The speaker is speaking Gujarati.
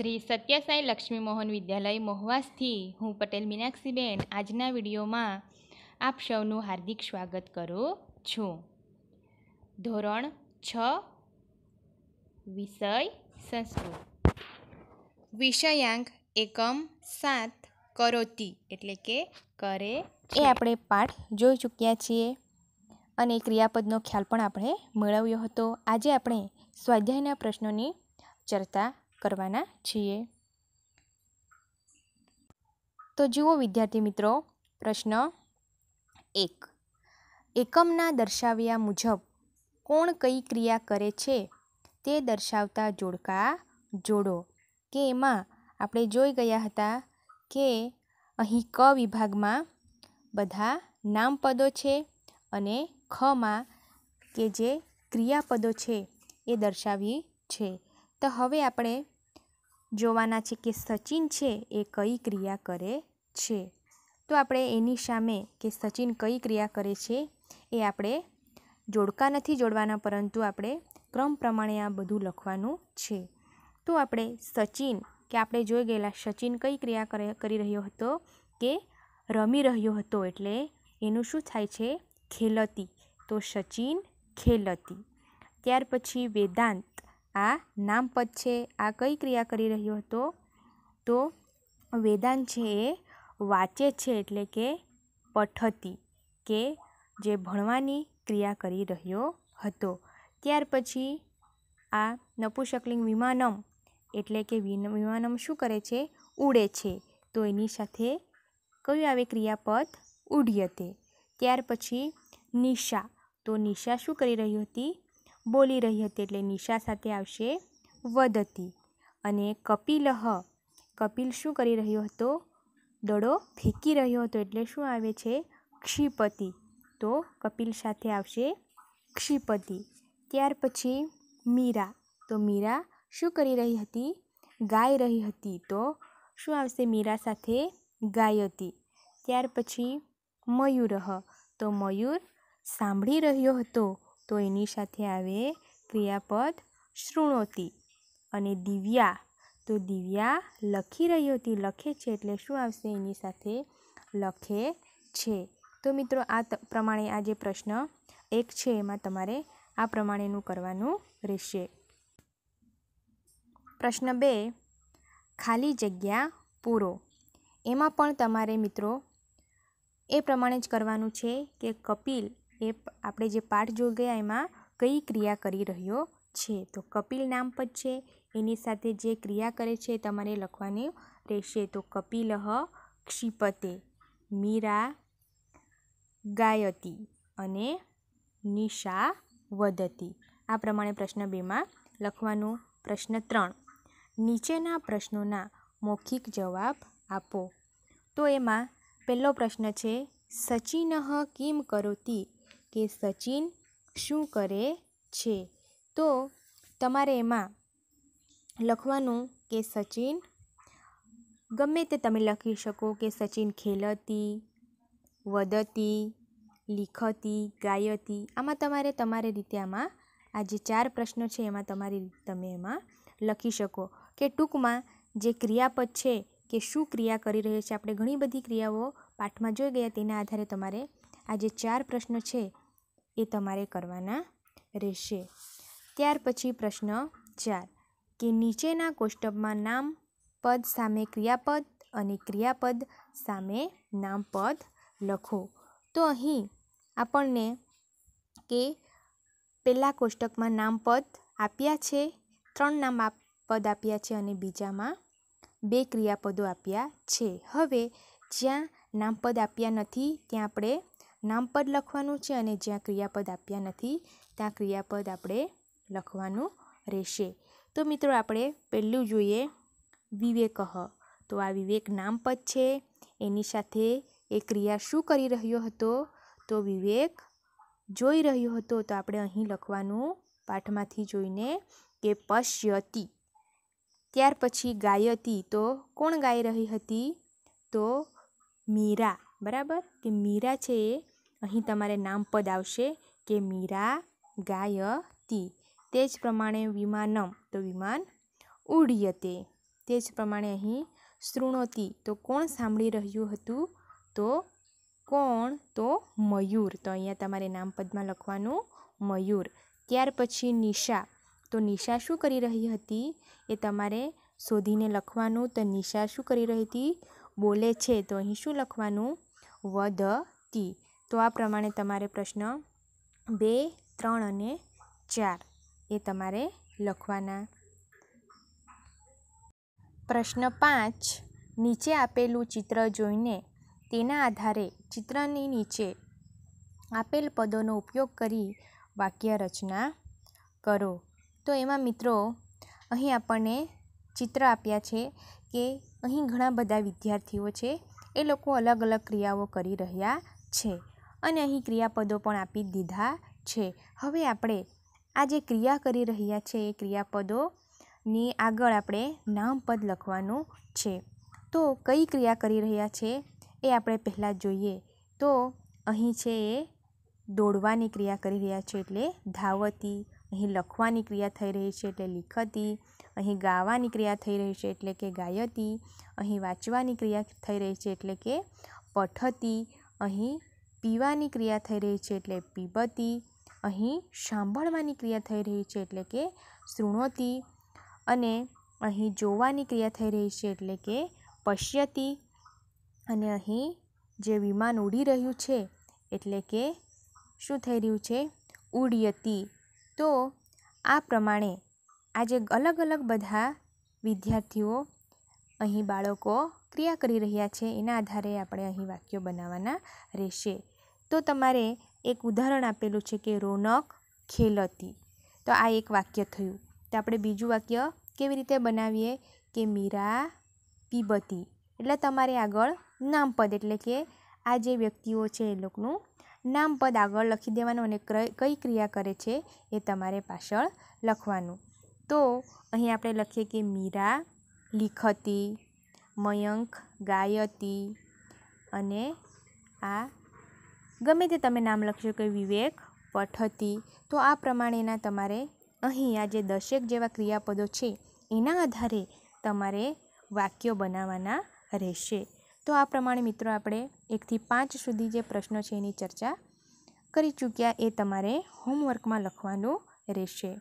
શ્રી સત્યસાઈ લક્ષ્મી મોહન વિદ્યાલય મોહવાસથી હું પટેલ મીનાક્ષીબેન આજના વિડીયોમાં આપ સૌનું હાર્દિક સ્વાગત કરું છું ધોરણ છ વિષય સંસ્કૃત વિષયાંક એકમ સાત કરોતી એટલે કે કરે એ આપણે પાઠ જોઈ ચૂક્યા છીએ અને ક્રિયાપદનો ખ્યાલ પણ આપણે મેળવ્યો હતો આજે આપણે સ્વાધ્યાયના પ્રશ્નોની ચર્ચા કરવાના છીએ તો જુઓ વિદ્યાર્થી મિત્રો પ્રશ્ન એક એકમના દર્શાવ્યા મુજબ કોણ કઈ ક્રિયા કરે છે તે દર્શાવતા જોડકા જોડો કે એમાં આપણે જોઈ ગયા હતા કે અહીં ક વિભાગમાં બધા નામપદો છે અને ખમાં કે જે ક્રિયાપદો છે એ દર્શાવી છે તો હવે આપણે જોવાના છે કે સચિન છે એ કઈ ક્રિયા કરે છે તો આપણે એની સામે કે સચિન કઈ ક્રિયા કરે છે એ આપણે જોડકા નથી જોડવાના પરંતુ આપણે ક્રમ પ્રમાણે આ બધું લખવાનું છે તો આપણે સચિન કે આપણે જોઈ ગયેલા સચિન કઈ ક્રિયા કરી રહ્યો હતો કે રમી રહ્યો હતો એટલે એનું શું થાય છે ખેલતી તો સચિન ખેલતી ત્યાર પછી વેદાંત આ નામપદ છે આ કઈ ક્રિયા કરી રહ્યો હતો તો વેદાંત છે એ વાંચે છે એટલે કે પઠતી કે જે ભણવાની ક્રિયા કરી રહ્યો હતો ત્યાર પછી આ નપુષકલિંગ વિમાનમ એટલે કે વિમાનમ શું કરે છે ઉડે છે તો એની સાથે કયું આવે ક્રિયાપદ ઉડ્યતે ત્યાર પછી નિશા તો નિશા શું કરી રહી હતી બોલી રહી હતી એટલે નિશા સાથે આવશે વદતી અને કપિલહ કપિલ શું કરી રહ્યો હતો દડો ફેંકી રહ્યો હતો એટલે શું આવે છે ક્ષિપતિ તો કપિલ સાથે આવશે ક્ષિપતિ ત્યાર પછી મીરા તો મીરા શું કરી રહી હતી ગાઈ રહી હતી તો શું આવશે મીરા સાથે ગાયતી ત્યાર પછી મયુરહ તો મયુર સાંભળી રહ્યો હતો તો એની સાથે આવે ક્રિયાપદ શૃણોતી અને દિવ્યા તો દિવ્યા લખી રહી હતી લખે છે એટલે શું આવશે એની સાથે લખે છે તો મિત્રો આ પ્રમાણે આ જે પ્રશ્ન એક છે એમાં તમારે આ પ્રમાણેનું કરવાનું રહેશે પ્રશ્ન બે ખાલી જગ્યા પૂરો એમાં પણ તમારે મિત્રો એ પ્રમાણે જ કરવાનું છે કે કપિલ એ આપણે જે પાઠ જોઈ ગયા એમાં કઈ ક્રિયા કરી રહ્યો છે તો કપિલ નામ પદ છે એની સાથે જે ક્રિયા કરે છે તમારે લખવાની રહેશે તો કપિલહ ક્ષિપતે મીરા ગાયતી અને નિશા વધતી આ પ્રમાણે પ્રશ્ન બેમાં લખવાનું પ્રશ્ન ત્રણ નીચેના પ્રશ્નોના મૌખિક જવાબ આપો તો એમાં પહેલો પ્રશ્ન છે સચિનહ કિમ કરોતી કે સચિન શું કરે છે તો તમારે એમાં લખવાનું કે સચિન ગમે તે તમે લખી શકો કે સચિન ખેલતી વદતી લિખતી ગાયતી આમાં તમારે તમારી રીતે આમાં આ જે ચાર પ્રશ્નો છે એમાં તમારી તમે એમાં લખી શકો કે ટૂંકમાં જે ક્રિયાપદ છે કે શું ક્રિયા કરી રહ્યો છે આપણે ઘણી બધી ક્રિયાઓ પાઠમાં જોઈ ગયા તેના આધારે તમારે આજે ચાર પ્રશ્ન છે એ તમારે કરવાના રહેશે ત્યાર પછી પ્રશ્ન ચાર કે નીચેના કોષ્ટકમાં નામ પદ સામે ક્રિયાપદ અને ક્રિયાપદ સામે નામપદ લખો તો અહીં આપણને કે પહેલાં કોષ્ટકમાં નામપદ આપ્યા છે ત્રણ નામ પદ આપ્યા છે અને બીજામાં બે ક્રિયાપદો આપ્યા છે હવે જ્યાં નામપદ આપ્યા નથી ત્યાં આપણે નામપદ લખવાનું છે અને જ્યાં ક્રિયાપદ આપ્યા નથી ત્યાં ક્રિયાપદ આપણે લખવાનું રહેશે તો મિત્રો આપણે પહેલું જોઈએ વિવેકહ તો આ વિવેક નામપદ છે એની સાથે એ ક્રિયા શું કરી રહ્યો હતો તો વિવેક જોઈ રહ્યો હતો તો આપણે અહીં લખવાનું પાઠમાંથી જોઈને કે પશ્યતી ત્યાર પછી ગાયતી તો કોણ ગાઈ રહી હતી તો મીરા બરાબર કે મીરા છે એ અહીં તમારે નામપદ આવશે કે મીરા ગાયતી તે જ પ્રમાણે વિમાનમ તો વિમાન ઉડ્યતે તે જ પ્રમાણે અહીં શૃણોતી તો કોણ સાંભળી રહ્યું હતું તો કોણ તો મયુર તો અહીંયા તમારે નામપદમાં લખવાનું મયુર ત્યાર પછી નિશા તો નિશા શું કરી રહી હતી એ તમારે શોધીને લખવાનું તો નિશા શું કરી રહી હતી બોલે છે તો અહીં શું લખવાનું વદતી તો આ પ્રમાણે તમારે પ્રશ્ન બે ત્રણ અને ચાર એ તમારે લખવાના પ્રશ્ન પાંચ નીચે આપેલું ચિત્ર જોઈને તેના આધારે ચિત્રની નીચે આપેલ પદોનો ઉપયોગ કરી વાક્ય રચના કરો તો એમાં મિત્રો અહીં આપણને ચિત્ર આપ્યા છે કે અહીં ઘણા બધા વિદ્યાર્થીઓ છે એ લોકો અલગ અલગ ક્રિયાઓ કરી રહ્યા છે અને અહીં ક્રિયાપદો પણ આપી દીધા છે હવે આપણે આ જે ક્રિયા કરી રહ્યા છે એ ક્રિયાપદોની આગળ આપણે નામપદ લખવાનું છે તો કઈ ક્રિયા કરી રહ્યા છે એ આપણે પહેલાં જોઈએ તો અહીં છે એ દોડવાની ક્રિયા કરી રહ્યા છે એટલે ધાવતી અહીં લખવાની ક્રિયા થઈ રહી છે એટલે લિખતી અહીં ગાવાની ક્રિયા થઈ રહી છે એટલે કે ગાયતી અહીં વાંચવાની ક્રિયા થઈ રહી છે એટલે કે પઠતી અહીં પીવાની ક્રિયા થઈ રહી છે એટલે પીબતી અહીં સાંભળવાની ક્રિયા થઈ રહી છે એટલે કે શૃણોતી અને અહીં જોવાની ક્રિયા થઈ રહી છે એટલે કે પશ્યતી અને અહીં જે વિમાન ઉડી રહ્યું છે એટલે કે શું થઈ રહ્યું છે ઉડ્યતી તો આ પ્રમાણે આજે અલગ અલગ બધા વિદ્યાર્થીઓ અહીં બાળકો ક્રિયા કરી રહ્યા છે એના આધારે આપણે અહીં વાક્યો બનાવવાના રહેશે તો તમારે એક ઉદાહરણ આપેલું છે કે રોનક ખેલતી તો આ એક વાક્ય થયું તો આપણે બીજું વાક્ય કેવી રીતે બનાવીએ કે મીરા પીબતી એટલે તમારે આગળ નામપદ એટલે કે આ જે વ્યક્તિઓ છે એ લોકોનું નામપદ આગળ લખી દેવાનું અને કઈ ક્રિયા કરે છે એ તમારે પાછળ લખવાનું તો અહીં આપણે લખીએ કે મીરા લિખતી મયંક ગાયતી અને આ ગમે તે તમે નામ લખશો કે વિવેક પઠતી તો આ પ્રમાણેના તમારે અહીં આ જે દશેક જેવા ક્રિયાપદો છે એના આધારે તમારે વાક્યો બનાવવાના રહેશે તો આ પ્રમાણે મિત્રો આપણે એકથી પાંચ સુધી જે પ્રશ્નો છે એની ચર્ચા કરી ચૂક્યા એ તમારે હોમવર્કમાં લખવાનું રહેશે